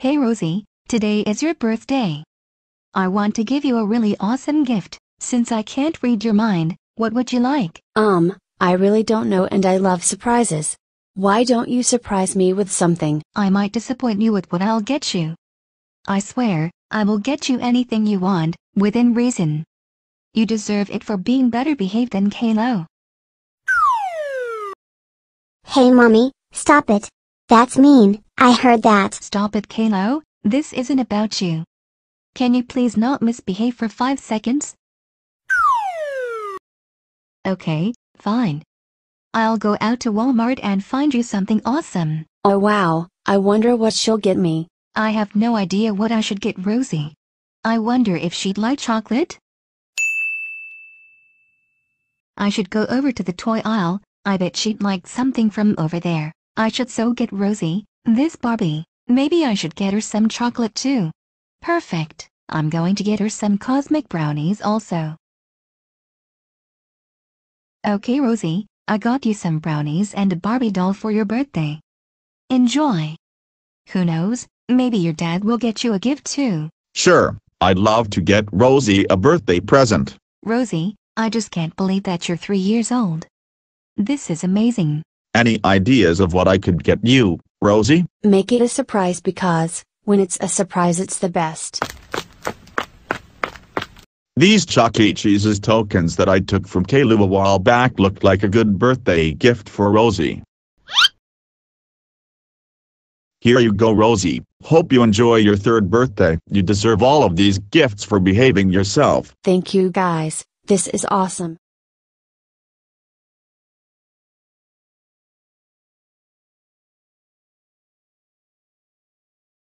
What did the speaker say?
Hey Rosie, today is your birthday. I want to give you a really awesome gift. Since I can't read your mind, what would you like? Um, I really don't know and I love surprises. Why don't you surprise me with something? I might disappoint you with what I'll get you. I swear, I will get you anything you want, within reason. You deserve it for being better behaved than Kalo. Hey mommy, stop it. That's mean. I heard that. Stop it, Kalo. This isn't about you. Can you please not misbehave for five seconds? Okay, fine. I'll go out to Walmart and find you something awesome. Oh wow, I wonder what she'll get me. I have no idea what I should get Rosie. I wonder if she'd like chocolate? I should go over to the toy aisle, I bet she'd like something from over there. I should so get Rosie, this Barbie, maybe I should get her some chocolate too. Perfect, I'm going to get her some cosmic brownies also. Okay Rosie, I got you some brownies and a Barbie doll for your birthday. Enjoy. Who knows, maybe your dad will get you a gift too. Sure, I'd love to get Rosie a birthday present. Rosie, I just can't believe that you're three years old. This is amazing. Any ideas of what I could get you? Rosie? Make it a surprise because, when it's a surprise it's the best. These Chuck E. Cheese's tokens that I took from Caleb a while back looked like a good birthday gift for Rosie. Here you go Rosie, hope you enjoy your third birthday. You deserve all of these gifts for behaving yourself. Thank you guys, this is awesome.